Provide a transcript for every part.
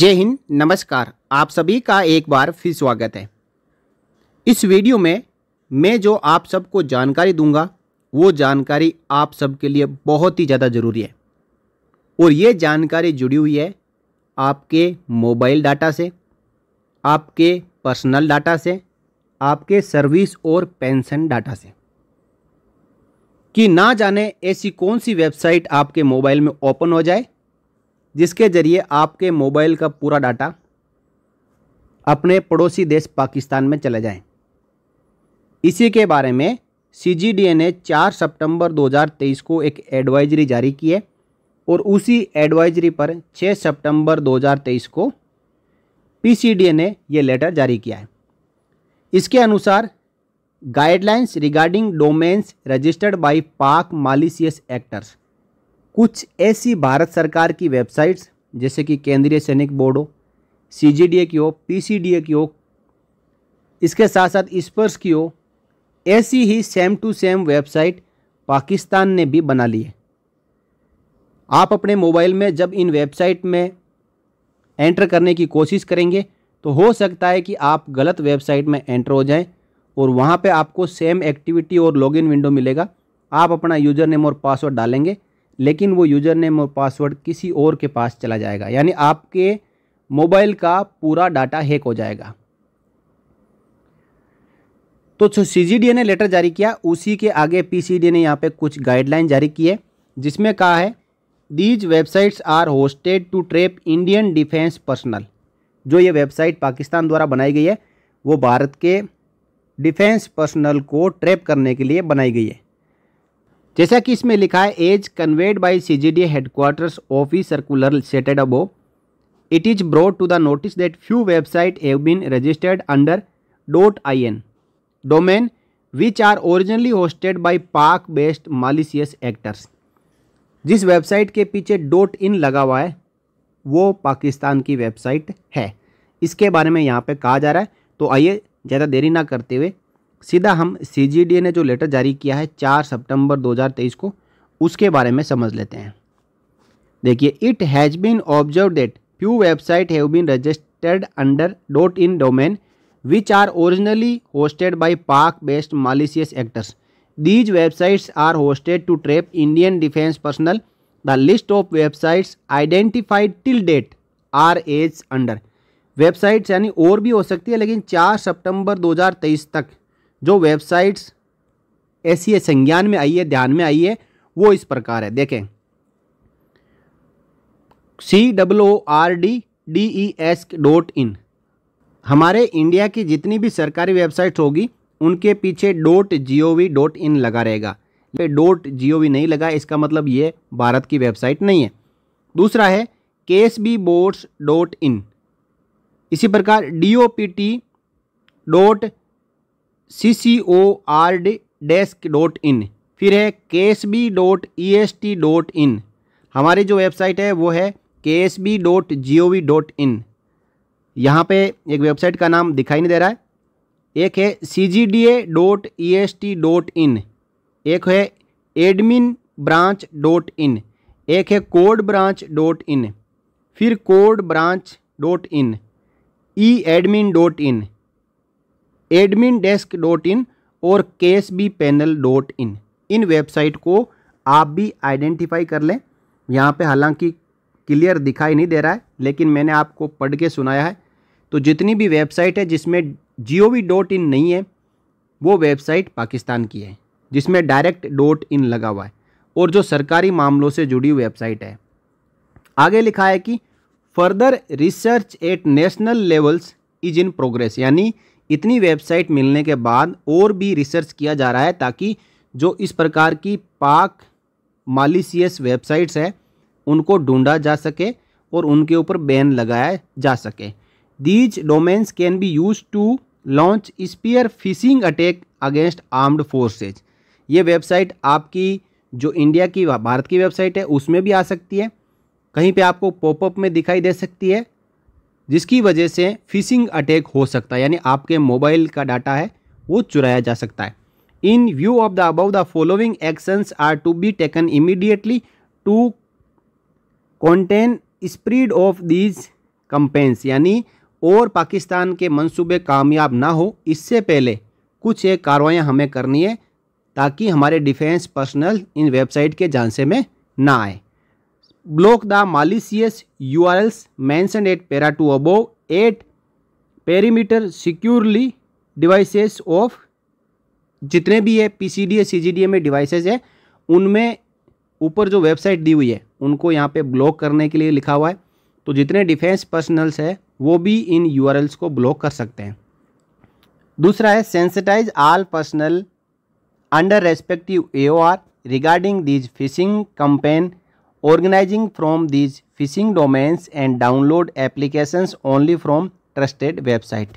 जय हिंद नमस्कार आप सभी का एक बार फिर स्वागत है इस वीडियो में मैं जो आप सबको जानकारी दूंगा वो जानकारी आप सबके लिए बहुत ही ज़्यादा ज़रूरी है और ये जानकारी जुड़ी हुई है आपके मोबाइल डाटा से आपके पर्सनल डाटा से आपके सर्विस और पेंशन डाटा से कि ना जाने ऐसी कौन सी वेबसाइट आपके मोबाइल में ओपन हो जाए जिसके ज़रिए आपके मोबाइल का पूरा डाटा अपने पड़ोसी देश पाकिस्तान में चले जाए इसी के बारे में सी ने 4 सितंबर 2023 को एक एडवाइजरी जारी की है और उसी एडवाइजरी पर 6 सितंबर 2023 को पीसीडीए ने यह लेटर जारी किया है इसके अनुसार guidelines regarding domains registered by Pak malicious actors कुछ ऐसी भारत सरकार की वेबसाइट्स जैसे कि केंद्रीय सैनिक बोर्ड हो सी की हो पी की हो इसके साथ साथ स्पर्श की हो ऐसी ही same to same website Pakistan ने भी बना ली है आप अपने मोबाइल में जब इन वेबसाइट में एंटर करने की कोशिश करेंगे तो हो सकता है कि आप गलत वेबसाइट में एंटर हो जाएं और वहाँ पे आपको सेम एक्टिविटी और लॉगिन विंडो मिलेगा आप अपना यूज़र नेम और पासवर्ड डालेंगे लेकिन वो यूज़र नेम और पासवर्ड किसी और के पास चला जाएगा यानी आपके मोबाइल का पूरा डाटा हैक हो जाएगा तो सी ने लेटर जारी किया उसी के आगे पी ने यहाँ पे कुछ गाइडलाइन जारी की है जिसमें कहा है these websites are hosted to trap Indian defence personnel जो ये वेबसाइट पाकिस्तान द्वारा बनाई गई है वो भारत के डिफेंस पर्सनल को ट्रैप करने के लिए बनाई गई है जैसा कि इसमें लिखा है as conveyed by CGD headquarters office circular cited above it is brought to the notice that few website have been registered under dot I N domain which are originally hosted by Pak based malicious actors जिस website के पीछे dot in लगा हुआ है वो पाकिस्तान की website है इसके बारे में यहाँ पे कहा जा रहा है तो आइए ज़्यादा देरी ना करते हुए सीधा हम सी ने जो लेटर जारी किया है चार सितंबर 2023 को उसके बारे में समझ लेते हैं देखिए it has been observed that few website have been registered under dot in domain which are originally hosted by Pak based malicious actors these websites are hosted to trap Indian defence personnel the list of websites identified till date are as under websites यानी और भी हो सकती है लेकिन 4 सितंबर 2023 तक जो websites ऐसी संज्ञान में आई है ध्यान में आई है वो इस प्रकार है देखें C W R D D E S dot in हमारे इंडिया की जितनी भी सरकारी वेबसाइट्स होगी उनके पीछे dot G O V dot in लगा रहेगा पे डॉट जी ओ वी नहीं लगा इसका मतलब ये भारत की वेबसाइट नहीं है दूसरा है K S B boards dot in इसी प्रकार D O P T dot C C O R D desk dot in फिर है K S B dot E S T dot in हमारी जो वेबसाइट है वो है K S B dot G O V dot in यहाँ पर एक वेबसाइट का नाम दिखाई नहीं दे रहा है एक है C G D A dot E S T dot in एक है एडमिन ब्रांच डॉट इन एक है कोड ब्रांच डॉट इन फिर code branch dot in E admin dot in admin desk dot in और K S B panel dot in इन website को आप भी आइडेंटिफाई कर लें यहाँ पे हालांकि क्लियर दिखाई नहीं दे रहा है लेकिन मैंने आपको पढ़ के सुनाया है तो जितनी भी वेबसाइट है जिसमें जी वी डॉट इन नहीं है वो वेबसाइट पाकिस्तान की है जिसमें डायरेक्ट डॉट इन लगा हुआ है और जो सरकारी मामलों से जुड़ी वेबसाइट है आगे लिखा है कि further research at national levels is in progress यानी इतनी वेबसाइट मिलने के बाद और भी रिसर्च किया जा रहा है ताकि जो इस प्रकार की पाक मालिशियस वेबसाइट्स हैं उनको ढूंढा जा सके और उनके ऊपर बैन लगाया जा सके these domains can be use to launch spear phishing attack against armed forces ये वेबसाइट आपकी जो इंडिया की भारत की वेबसाइट है उसमें भी आ सकती है कहीं पे आपको पॉपअप में दिखाई दे सकती है जिसकी वजह से फिशिंग अटैक हो सकता है यानी आपके मोबाइल का डाटा है वो चुराया जा सकता है in view of the above the following actions are to be taken immediately to contain spread of these campaigns यानी और पाकिस्तान के मंसूबे कामयाब ना हो इससे पहले कुछ एक कार्रवाइयाँ हमें करनी है ताकि हमारे डिफेंस पर्सनल इन वेबसाइट के जानसे में ना आए block the malicious URLs mentioned at para 2 above at perimeter securely devices of जितने भी है P C D A C G D A में डिवाइसेज है उनमें ऊपर जो वेबसाइट दी हुई है उनको यहाँ पे ब्लॉक करने के लिए लिखा हुआ है तो जितने डिफेंस पर्सनल्स है वो भी इन यू को ब्लॉक कर सकते हैं दूसरा है sensitize all personnel under respective A regarding these phishing campaign organizing from these phishing domains and download applications only from trusted website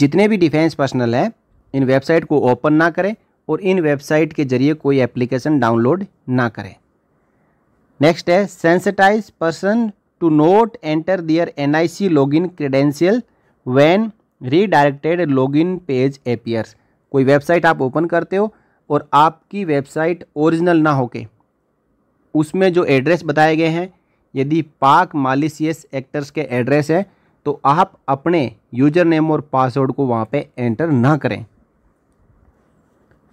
जितने भी डिफेंस पर्सनल हैं इन वेबसाइट को ओपन ना करें और इन वेबसाइट के जरिए कोई एप्लीकेशन डाउनलोड ना करें नेक्स्ट है sensitize person to not enter their N I C log in credential when redirected log in page appears कोई वेबसाइट आप ओपन करते हो और आपकी वेबसाइट ओरिजिनल ना होके उसमें जो एड्रेस बताए गए हैं यदि पाक मालिशियस एक्टर्स के एड्रेस है तो आप अपने यूजर नेम और पासवर्ड को वहाँ पे एंटर ना करें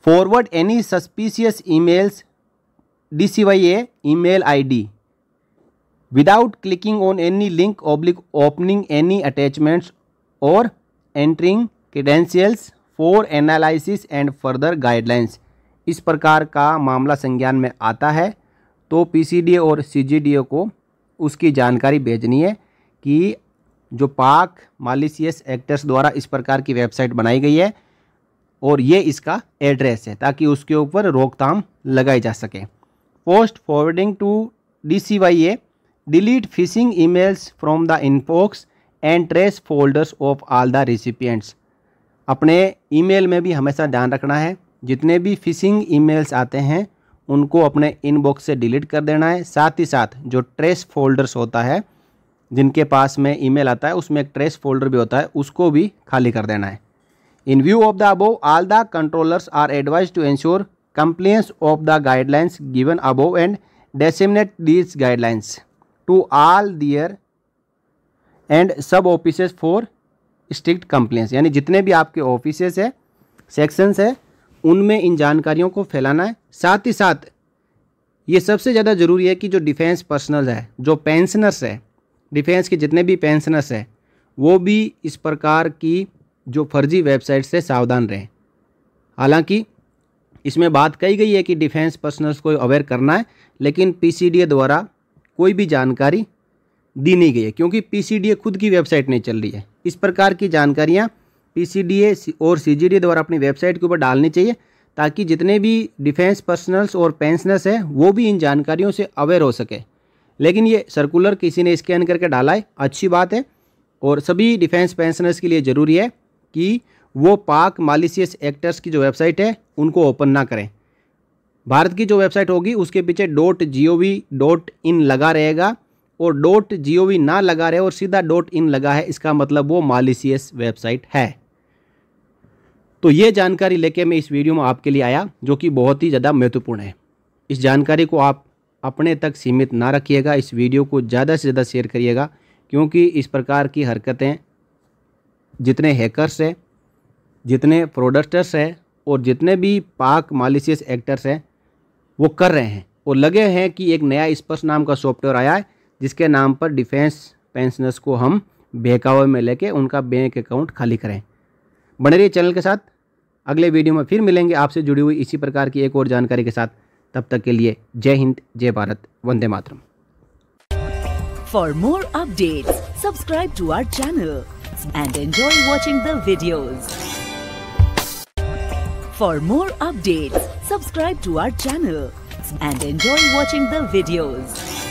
forward any suspicious emails D C Y A I D without clicking on any link oblique opening any attachments और entering credentials for analysis and further guidelines इस प्रकार का मामला संज्ञान में आता है तो पीसीडीए और सीजीडीए को उसकी जानकारी भेजनी है कि जो पाक मालिशियस एक्टर्स द्वारा इस प्रकार की वेबसाइट बनाई गई है और ये इसका एड्रेस है ताकि उसके ऊपर रोकथाम लगाई जा सके post forwarding to D C Y A delete phishing emails from the inbox and trash folders of all the recipients अपने ईमेल में भी हमेशा ध्यान रखना है जितने भी फिशिंग ईमेल्स आते हैं उनको अपने इनबॉक्स से डिलीट कर देना है साथ ही साथ जो ट्रेस फोल्डर्स होता है जिनके पास में ईमेल आता है उसमें एक ट्रेस फोल्डर भी होता है उसको भी खाली कर देना है in view of the above all the controllers are advise to ensure compliance of the guidelines given above and disseminate these guidelines to all their and sub offices for strict compliance यानी जितने भी आपके offices है sections है उनमें इन जानकारियों को फैलाना है साथ ही साथ ये सबसे ज़्यादा ज़रूरी है कि जो डिफेंस पर्सनल है जो पेंशनर्स है डिफेंस के जितने भी पेंशनर्स हैं वो भी इस प्रकार की जो फर्जी वेबसाइट से सावधान रहें हालांकि इसमें बात कही गई है कि डिफेंस पर्सनल्स को अवेयर करना है लेकिन पीसीडीए द्वारा कोई भी जानकारी दी नहीं गई है क्योंकि पीसीडीए खुद की वेबसाइट नहीं चल रही है इस प्रकार की जानकारियाँ पी और सी द्वारा अपनी वेबसाइट के ऊपर डालनी चाहिए ताकि जितने भी डिफेंस पर्सनल्स और पेंशनर्स हैं वो भी इन जानकारियों से अवेयर हो सके लेकिन ये सर्कुलर किसी ने स्कैन करके डाला है अच्छी बात है और सभी डिफेंस पेंशनर्स के लिए ज़रूरी है कि वो पाक मालिशियस एक्टर्स की जो वेबसाइट है उनको ओपन ना करें भारत की जो वेबसाइट होगी उसके पीछे dot G O V dot in लगा रहेगा और डॉट जी ओ वी ना लगा रहे और सीधा डॉट इन लगा है इसका मतलब वो मालिशियस वेबसाइट है तो ये जानकारी लेके मैं इस वीडियो में आपके लिए आया जो कि बहुत ही ज़्यादा महत्वपूर्ण है इस जानकारी को आप अपने तक सीमित ना रखिएगा इस वीडियो को ज़्यादा से ज़्यादा शेयर करिएगा क्योंकि इस प्रकार की हरकतें जितने हैकर्स हैं जितने प्रोडक्टर्स हैं और जितने भी पाक मालिशियस एक्टर्स हैं वो कर रहे हैं और लगे हैं कि एक नया स्पर्श नाम का सॉफ्टवेयर आया है जिसके नाम पर डिफेंस पेंशनर्स को हम बेकावे में लेके उनका बैंक अकाउंट खाली करें बने रहिए चैनल के साथ अगले वीडियो में फिर मिलेंगे आपसे जुड़ी हुई इसी प्रकार की एक और जानकारी के साथ तब तक के लिए जय हिंद जय भारत वंदे मातरम for more update subscribe to our channel and enjoy watching videos for more update subscribe to our channel and enjoy watching दीडियोज़